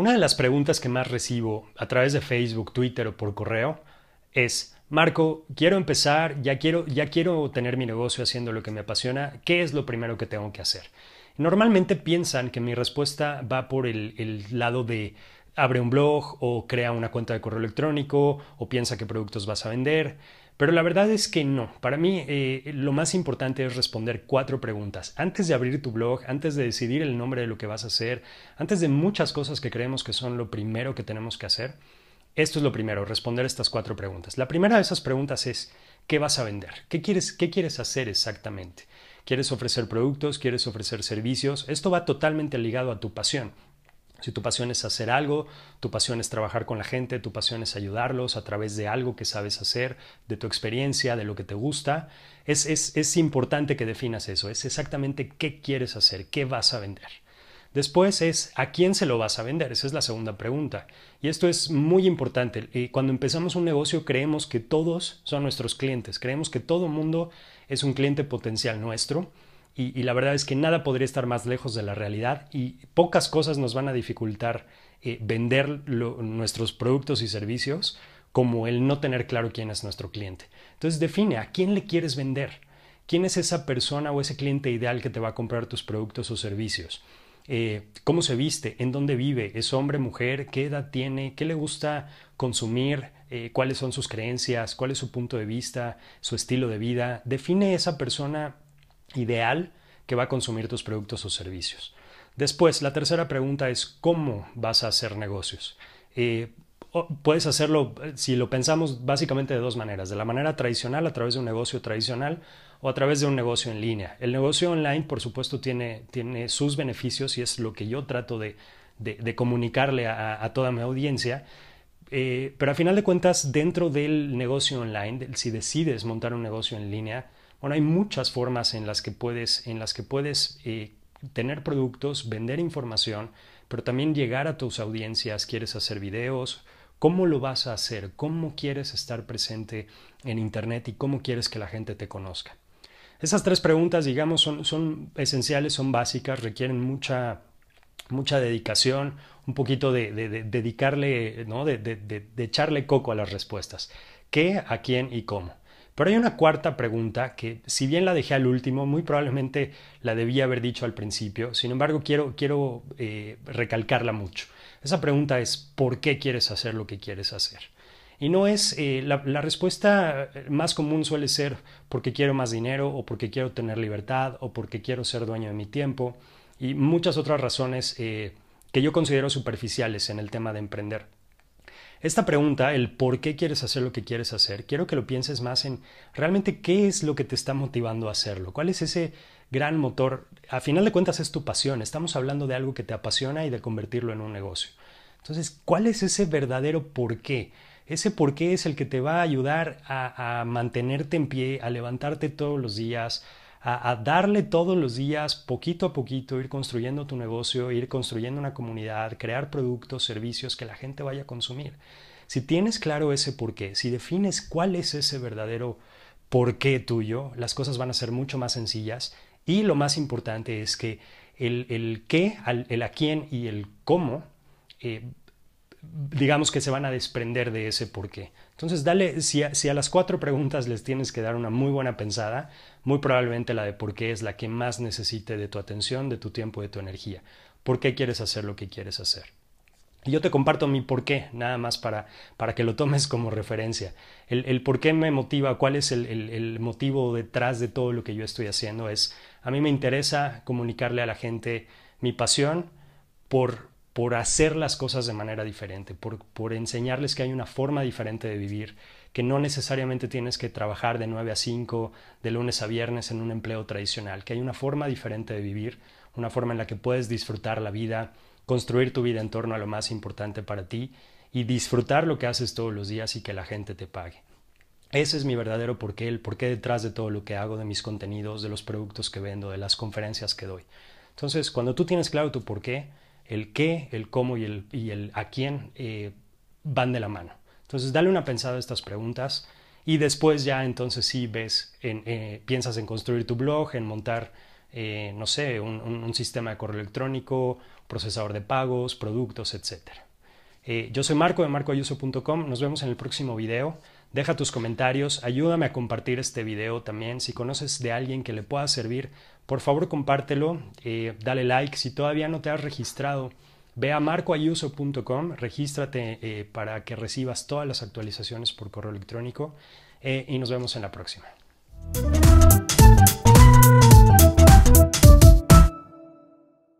Una de las preguntas que más recibo a través de Facebook, Twitter o por correo es, Marco, quiero empezar, ya quiero, ya quiero tener mi negocio haciendo lo que me apasiona, ¿qué es lo primero que tengo que hacer? Normalmente piensan que mi respuesta va por el, el lado de abre un blog o crea una cuenta de correo electrónico o piensa qué productos vas a vender. Pero la verdad es que no. Para mí eh, lo más importante es responder cuatro preguntas. Antes de abrir tu blog, antes de decidir el nombre de lo que vas a hacer, antes de muchas cosas que creemos que son lo primero que tenemos que hacer, esto es lo primero, responder estas cuatro preguntas. La primera de esas preguntas es, ¿qué vas a vender? ¿Qué quieres, qué quieres hacer exactamente? ¿Quieres ofrecer productos? ¿Quieres ofrecer servicios? Esto va totalmente ligado a tu pasión. Si tu pasión es hacer algo, tu pasión es trabajar con la gente, tu pasión es ayudarlos a través de algo que sabes hacer, de tu experiencia, de lo que te gusta, es, importante que definas eso, es exactamente qué quieres hacer, qué vas a vender. Después es a quién se lo vas a vender, esa es la segunda pregunta. Y esto es muy importante. Cuando empezamos un negocio creemos que todos son nuestros clientes, creemos que todo mundo es un cliente potencial nuestro y, la verdad es que nada podría estar más lejos de la realidad y pocas cosas nos van a dificultar eh, vender nuestros productos y servicios como el no tener claro quién es nuestro cliente. Entonces define a quién le quieres vender, quién es esa persona o ese cliente ideal que te va a comprar tus productos o servicios. Eh, cómo se viste, en dónde vive, es hombre, mujer, qué edad tiene, qué le gusta consumir, eh, cuáles son sus creencias, cuál es su punto de vista, su estilo de vida. Define esa persona ideal que va a consumir tus productos o servicios. Después, la tercera pregunta es cómo vas a hacer negocios. Eh, puedes hacerlo, eh, si lo pensamos básicamente de dos maneras, de la manera tradicional a través de un negocio tradicional o a través de un negocio en línea. El negocio online, por supuesto, tiene, tiene sus beneficios y es lo que yo trato de, de, comunicarle a, toda mi audiencia. Eh, pero a final de cuentas, dentro del negocio online, si decides montar un negocio en línea, bueno, hay muchas formas en las que puedes, en las que puedes eh, tener productos, vender información, pero también llegar a tus audiencias, quieres hacer videos, cómo lo vas a hacer, cómo quieres estar presente en Internet y cómo quieres que la gente te conozca. Esas tres preguntas, digamos, son, esenciales, son básicas, requieren mucha, mucha dedicación, un poquito de, dedicarle, de echarle coco a las respuestas. ¿Qué, a quién y cómo? Pero hay una cuarta pregunta que, si bien la dejé al último, muy probablemente la debía haber dicho al principio, sin embargo quiero, quiero eh, recalcarla mucho. Esa pregunta es, ¿por qué quieres hacer lo que quieres hacer? Y no es, eh, la, respuesta más común suele ser porque quiero más dinero o porque quiero tener libertad o porque quiero ser dueño de mi tiempo y muchas otras razones eh, que yo considero superficiales en el tema de emprender. Esta pregunta, el por qué quieres hacer lo que quieres hacer, quiero que lo pienses más en realmente qué es lo que te está motivando a hacerlo, cuál es ese gran motor. A final de cuentas es tu pasión, estamos hablando de algo que te apasiona y de convertirlo en un negocio. Entonces, ¿cuál es ese verdadero por qué? Ese por qué es el que te va a ayudar a, a mantenerte en pie, a levantarte todos los días, a, darle todos los días, poquito a poquito, ir construyendo tu negocio, ir construyendo una comunidad, crear productos, servicios que la gente vaya a consumir. Si tienes claro ese por qué, si defines cuál es ese verdadero por qué tuyo, las cosas van a ser mucho más sencillas y lo más importante es que el, qué, el a quién y el cómo eh, digamos que se van a desprender de ese por qué. Entonces, dale, si a, las cuatro preguntas les tienes que dar una muy buena pensada, muy probablemente la de por qué es la que más necesite de tu atención, de tu tiempo, de tu energía. ¿Por qué quieres hacer lo que quieres hacer? Y yo te comparto mi por qué, nada más para, para que lo tomes como referencia. El, por qué me motiva, cuál es el motivo detrás de todo lo que yo estoy haciendo es, a mí me interesa comunicarle a la gente mi pasión por por hacer las cosas de manera diferente, por, por enseñarles que hay una forma diferente de vivir, que no necesariamente tienes que trabajar de 9 a 5, de lunes a viernes en un empleo tradicional, que hay una forma diferente de vivir, una forma en la que puedes disfrutar la vida, construir tu vida en torno a lo más importante para ti y disfrutar lo que haces todos los días y que la gente te pague. Ese es mi verdadero porqué, el porqué detrás de todo lo que hago, de mis contenidos, de los productos que vendo, de las conferencias que doy. Entonces, cuando tú tienes claro tu porqué, el qué, el cómo y el, a quién eh, van de la mano. Entonces, dale una pensada a estas preguntas y después ya entonces sí ves, eh, piensas en construir tu blog, en montar, eh, no sé, un, un, sistema de correo electrónico, procesador de pagos, productos, etc. yo soy Marco de marcoayuso.com, nos vemos en el próximo video. Deja tus comentarios, ayúdame a compartir este video también. Si conoces de alguien que le pueda servir, por favor compártelo, eh, dale like. Si todavía no te has registrado, ve a marcoayuso.com, regístrate eh, para que recibas todas las actualizaciones por correo electrónico eh, y nos vemos en la próxima.